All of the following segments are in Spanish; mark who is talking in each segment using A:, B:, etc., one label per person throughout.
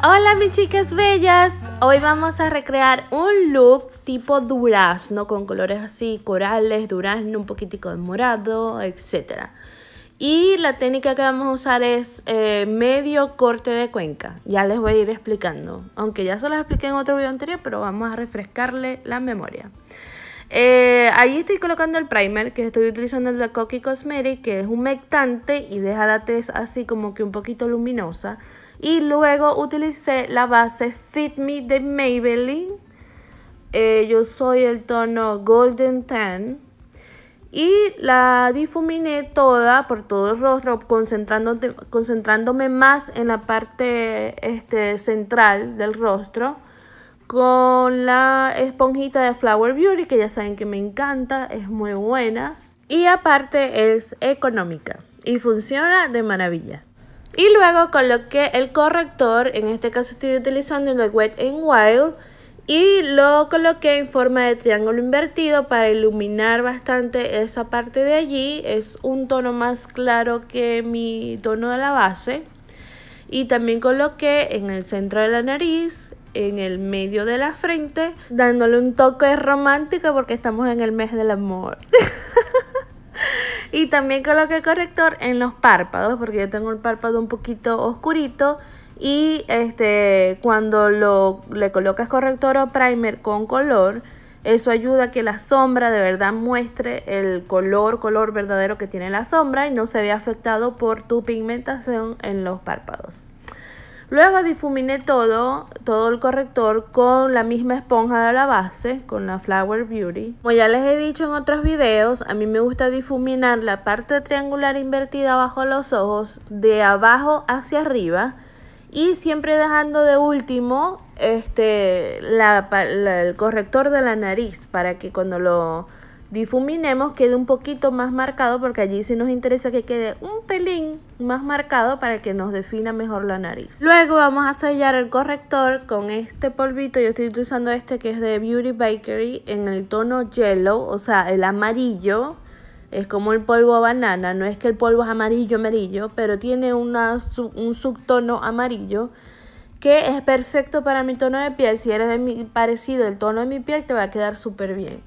A: Hola mis chicas bellas, hoy vamos a recrear un look tipo durazno con colores así, corales, durazno, un poquitico de morado, etc. Y la técnica que vamos a usar es eh, medio corte de cuenca, ya les voy a ir explicando, aunque ya se los expliqué en otro video anterior, pero vamos a refrescarle la memoria. Eh, ahí estoy colocando el primer, que estoy utilizando el de Coqui Cosmetic, que es humectante y deja la tez así como que un poquito luminosa. Y luego utilicé la base Fit Me de Maybelline. Eh, yo soy el tono Golden Tan. Y la difuminé toda por todo el rostro, concentrándome más en la parte este, central del rostro con la esponjita de Flower Beauty, que ya saben que me encanta, es muy buena. Y aparte es económica y funciona de maravilla. Y luego coloqué el corrector, en este caso estoy utilizando el Wet n Wild. Y lo coloqué en forma de triángulo invertido para iluminar bastante esa parte de allí. Es un tono más claro que mi tono de la base. Y también coloqué en el centro de la nariz, en el medio de la frente, dándole un toque romántico porque estamos en el mes del amor. y también coloqué corrector en los párpados porque yo tengo el párpado un poquito oscurito y este cuando le colocas corrector o primer con color eso ayuda a que la sombra de verdad muestre el color, color verdadero que tiene la sombra y no se vea afectado por tu pigmentación en los párpados. Luego difuminé todo, todo el corrector con la misma esponja de la base, con la Flower Beauty. Como ya les he dicho en otros videos, a mí me gusta difuminar la parte triangular invertida bajo los ojos de abajo hacia arriba y siempre dejando de último este, el corrector de la nariz para que cuando lo difuminemos quede un poquito más marcado porque allí sí nos interesa que quede un pelín más marcado para que nos defina mejor la nariz. Luego vamos a sellar el corrector con este polvito. Yo estoy utilizando este que es de Beauty Bakery en el tono yellow, o sea, el amarillo. Es como el polvo banana, no es que el polvo es amarillo amarillo, pero tiene un subtono amarillo que es perfecto para mi tono de piel. Si eres parecido el tono de mi piel, te va a quedar súper bien.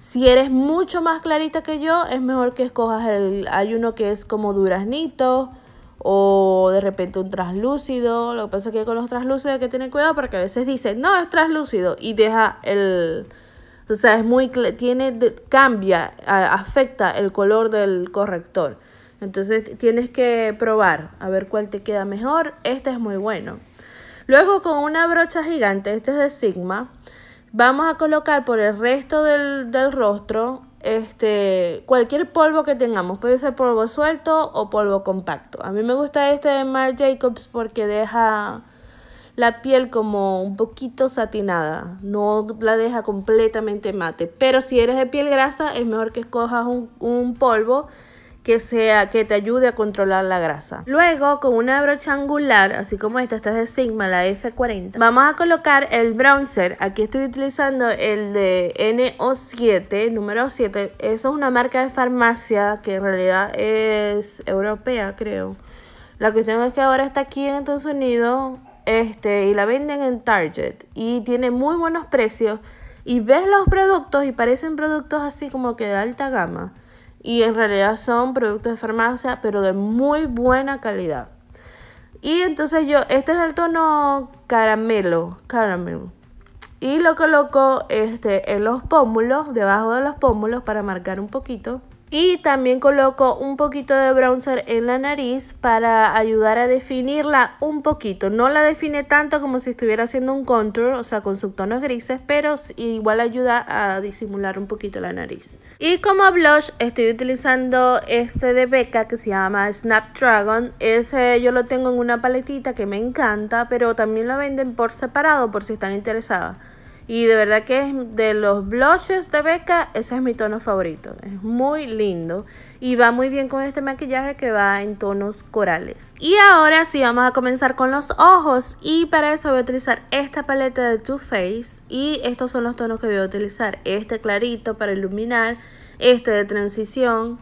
A: Si eres mucho más clarita que yo, es mejor que escojas el. Hay uno que es como duraznito, o de repente un translúcido. Lo que pasa es que con los translúcidos hay que tener cuidado porque a veces dicen, no, es translúcido y deja el... O sea, es muy... Tiene, cambia, afecta el color del corrector. Entonces tienes que probar a ver cuál te queda mejor. Este es muy bueno. Luego con una brocha gigante, este es de Sigma, vamos a colocar por el resto del, del rostro este, cualquier polvo que tengamos. Puede ser polvo suelto o polvo compacto. A mí me gusta este de Marc Jacobs porque deja la piel como un poquito satinada. No la deja completamente mate. Pero si eres de piel grasa, es mejor que escojas un, un polvo que, sea, que te ayude a controlar la grasa. Luego, con una brocha angular, así como esta, esta es de Sigma, la F40, vamos a colocar el bronzer. Aquí estoy utilizando el de NO7, número 7. Eso es una marca de farmacia que en realidad es europea, creo. La cuestión es que ahora está aquí en Estados Unidos este, y la venden en Target y tiene muy buenos precios. Y ves los productos y parecen productos así como que de alta gama y en realidad son productos de farmacia, pero de muy buena calidad. Y entonces yo, este es el tono caramelo, caramelo. Y lo coloco este, en los pómulos, debajo de los pómulos para marcar un poquito. Y también coloco un poquito de bronzer en la nariz para ayudar a definirla un poquito. No la define tanto como si estuviera haciendo un contour, o sea, con subtonos grises, pero igual ayuda a disimular un poquito la nariz. Y como blush estoy utilizando este de Becca que se llama Snapdragon. Ese yo lo tengo en una paletita que me encanta, pero también lo venden por separado por si están interesadas. Y de verdad que es de los blushes de Becca, ese es mi tono favorito. Es muy lindo y va muy bien con este maquillaje que va en tonos corales. Y ahora sí vamos a comenzar con los ojos y para eso voy a utilizar esta paleta de Too Faced y estos son los tonos que voy a utilizar. Este clarito para iluminar, este de transición,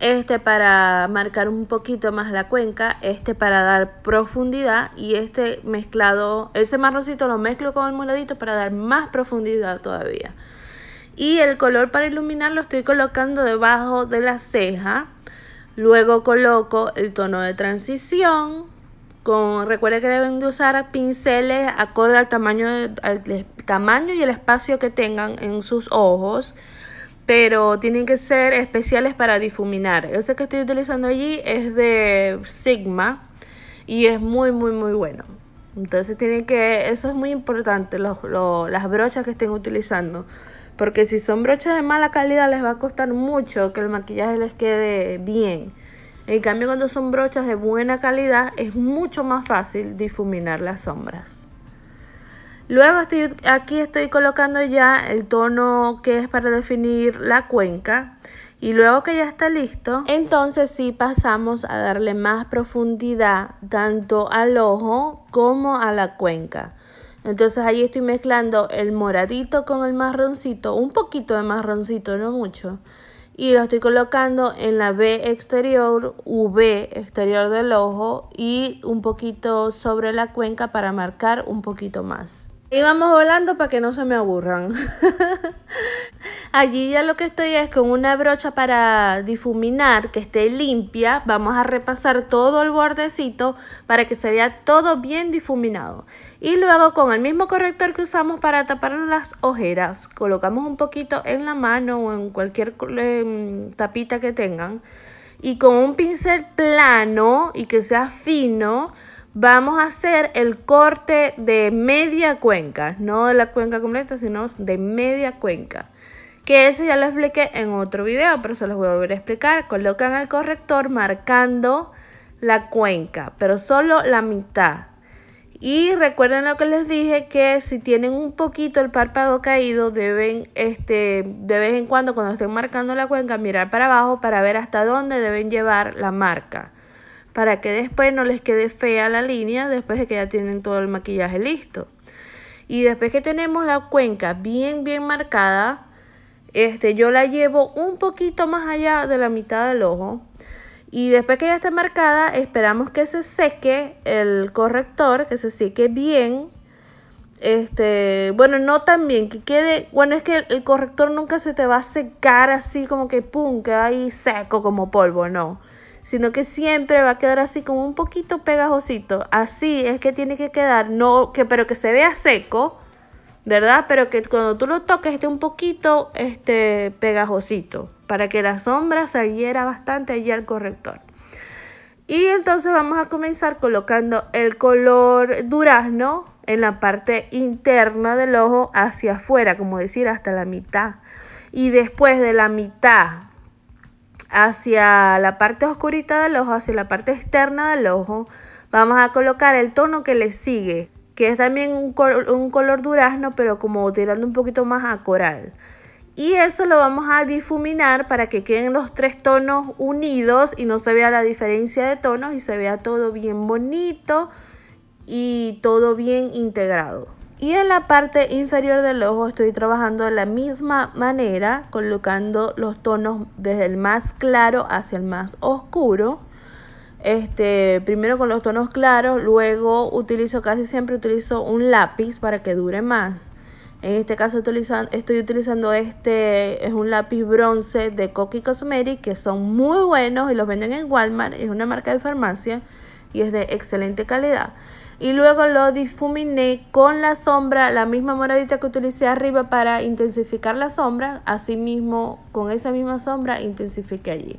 A: este para marcar un poquito más la cuenca, este para dar profundidad y este mezclado, ese marroncito lo mezclo con el moradito para dar más profundidad todavía. Y el color para iluminar lo estoy colocando debajo de la ceja. Luego coloco el tono de transición. Con, que deben de usar pinceles acorde al tamaño, al tamaño y el espacio que tengan en sus ojos pero tienen que ser especiales para difuminar. Ese que estoy utilizando allí es de Sigma y es muy, muy, muy bueno. Entonces tienen que, eso es muy importante, las brochas que estén utilizando. Porque si son brochas de mala calidad les va a costar mucho que el maquillaje les quede bien. En cambio cuando son brochas de buena calidad es mucho más fácil difuminar las sombras. Luego estoy, aquí estoy colocando ya el tono que es para definir la cuenca. Y luego que ya está listo, entonces sí pasamos a darle más profundidad tanto al ojo como a la cuenca. Entonces ahí estoy mezclando el moradito con el marroncito, un poquito de marroncito, no mucho. Y lo estoy colocando en la B exterior, V exterior del ojo y un poquito sobre la cuenca para marcar un poquito más vamos volando para que no se me aburran. Allí ya lo que estoy es con una brocha para difuminar que esté limpia. Vamos a repasar todo el bordecito para que se vea todo bien difuminado. Y luego con el mismo corrector que usamos para tapar las ojeras, colocamos un poquito en la mano o en cualquier tapita que tengan. Y con un pincel plano y que sea fino, vamos a hacer el corte de media cuenca, no de la cuenca completa, sino de media cuenca. Que ese ya lo expliqué en otro video, pero se los voy a volver a explicar. Colocan el corrector marcando la cuenca, pero solo la mitad. Y recuerden lo que les dije, que si tienen un poquito el párpado caído, deben este, de vez en cuando cuando estén marcando la cuenca mirar para abajo para ver hasta dónde deben llevar la marca para que después no les quede fea la línea después de que ya tienen todo el maquillaje listo. Y después que tenemos la cuenca bien, bien marcada, este, yo la llevo un poquito más allá de la mitad del ojo. Y después que ya esté marcada, esperamos que se seque el corrector, que se seque bien. Este, bueno, no tan bien, que quede, bueno, es que el, corrector nunca se te va a secar así como que pum, queda ahí seco como polvo, no sino que siempre va a quedar así como un poquito pegajosito. Así es que tiene que quedar, no, que, pero que se vea seco, ¿verdad? Pero que cuando tú lo toques esté un poquito este, pegajosito, para que la sombra saliera bastante allí al corrector. Y entonces vamos a comenzar colocando el color durazno en la parte interna del ojo hacia afuera, como decir, hasta la mitad. Y después de la mitad hacia la parte oscurita del ojo, hacia la parte externa del ojo, vamos a colocar el tono que le sigue, que es también un, color durazno, pero como tirando un poquito más a coral. Y eso lo vamos a difuminar para que queden los tres tonos unidos y no se vea la diferencia de tonos y se vea todo bien bonito y todo bien integrado. Y en la parte inferior del ojo estoy trabajando de la misma manera, colocando los tonos desde el más claro hacia el más oscuro. Este, primero con los tonos claros, luego utilizo, casi siempre utilizo un lápiz para que dure más. En este caso estoy utilizando este, es un lápiz bronce de Coqui Cosmetics que son muy buenos y los venden en Walmart, es una marca de farmacia y es de excelente calidad y luego lo difuminé con la sombra, la misma moradita que utilicé arriba para intensificar la sombra, así mismo con esa misma sombra intensifiqué allí.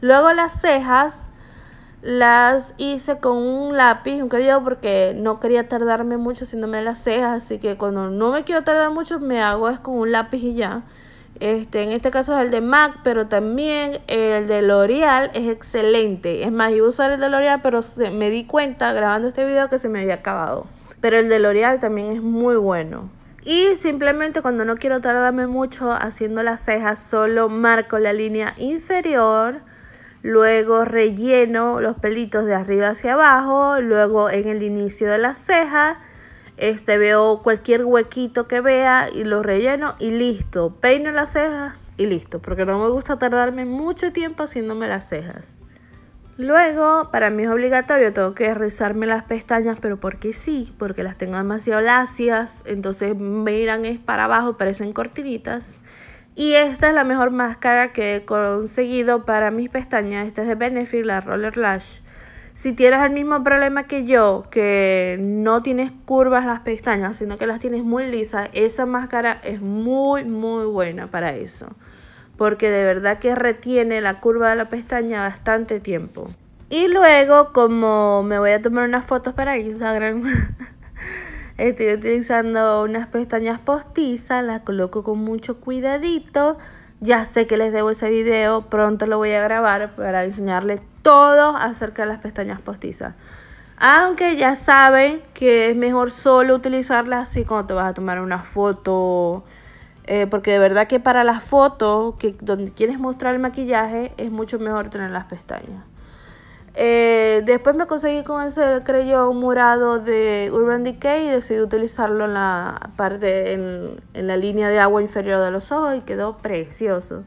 A: Luego las cejas las hice con un lápiz, un querido, porque no quería tardarme mucho haciéndome las cejas, así que cuando no me quiero tardar mucho me hago es con un lápiz y ya. Este, en este caso es el de MAC, pero también el de L'Oreal es excelente. Es más, iba a usar el de L'Oreal, pero me di cuenta grabando este video que se me había acabado. Pero el de L'Oreal también es muy bueno. Y simplemente cuando no quiero tardarme mucho haciendo las cejas, solo marco la línea inferior, luego relleno los pelitos de arriba hacia abajo, luego en el inicio de la ceja este veo cualquier huequito que vea y lo relleno y listo, peino las cejas y listo, porque no me gusta tardarme mucho tiempo haciéndome las cejas. Luego, para mí es obligatorio, tengo que rizarme las pestañas, pero porque sí, porque las tengo demasiado lacias, entonces miran es para abajo, parecen cortinitas. Y esta es la mejor máscara que he conseguido para mis pestañas, esta es de Benefit, la Roller Lash. Si tienes el mismo problema que yo, que no tienes curvas las pestañas, sino que las tienes muy lisas, esa máscara es muy, muy buena para eso. Porque de verdad que retiene la curva de la pestaña bastante tiempo. Y luego, como me voy a tomar unas fotos para Instagram, estoy utilizando unas pestañas postizas, las coloco con mucho cuidadito. Ya sé que les debo ese video, pronto lo voy a grabar para enseñarles todo acerca de las pestañas postizas. Aunque ya saben que es mejor solo utilizarlas así cuando te vas a tomar una foto. Eh, porque de verdad que para las fotos, que donde quieres mostrar el maquillaje, es mucho mejor tener las pestañas. Eh, después me conseguí con ese un morado de Urban Decay y decidí utilizarlo en la parte, en la línea de agua inferior de los ojos y quedó precioso.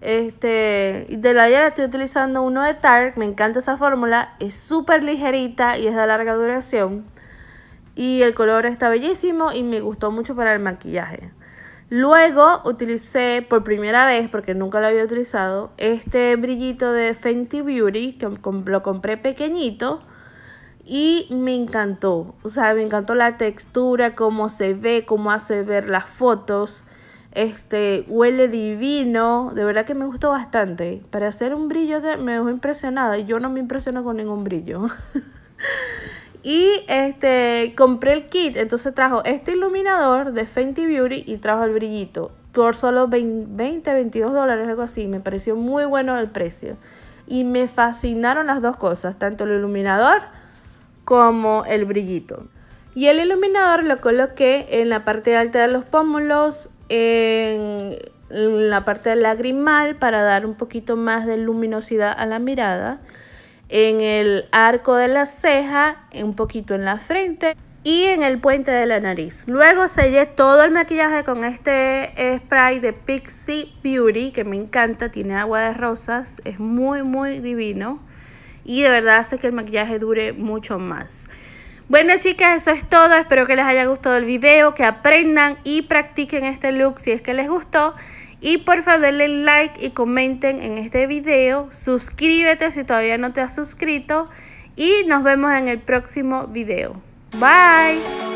A: Este, de la ayer estoy utilizando uno de Tarte, me encanta esa fórmula, es súper ligerita y es de larga duración. Y el color está bellísimo y me gustó mucho para el maquillaje. Luego utilicé por primera vez, porque nunca lo había utilizado, este brillito de Fenty Beauty, que lo compré pequeñito y me encantó. O sea, me encantó la textura, cómo se ve, cómo hace ver las fotos. Este, huele divino, de verdad que me gustó bastante. Para hacer un brillo de, me dejó impresionada y yo no me impresiono con ningún brillo. y este, compré el kit, entonces trajo este iluminador de Fenty Beauty y trajo el brillito por solo 20, 22 dólares, algo así. Me pareció muy bueno el precio. Y me fascinaron las dos cosas, tanto el iluminador como el brillito. Y el iluminador lo coloqué en la parte alta de los pómulos, en la parte lagrimal para dar un poquito más de luminosidad a la mirada, en el arco de la ceja, un poquito en la frente y en el puente de la nariz. Luego sellé todo el maquillaje con este spray de Pixie Beauty que me encanta, tiene agua de rosas, es muy muy divino y de verdad hace que el maquillaje dure mucho más. Bueno chicas, eso es todo. Espero que les haya gustado el video, que aprendan y practiquen este look si es que les gustó. Y por favor denle like y comenten en este video. Suscríbete si todavía no te has suscrito. Y nos vemos en el próximo video. Bye.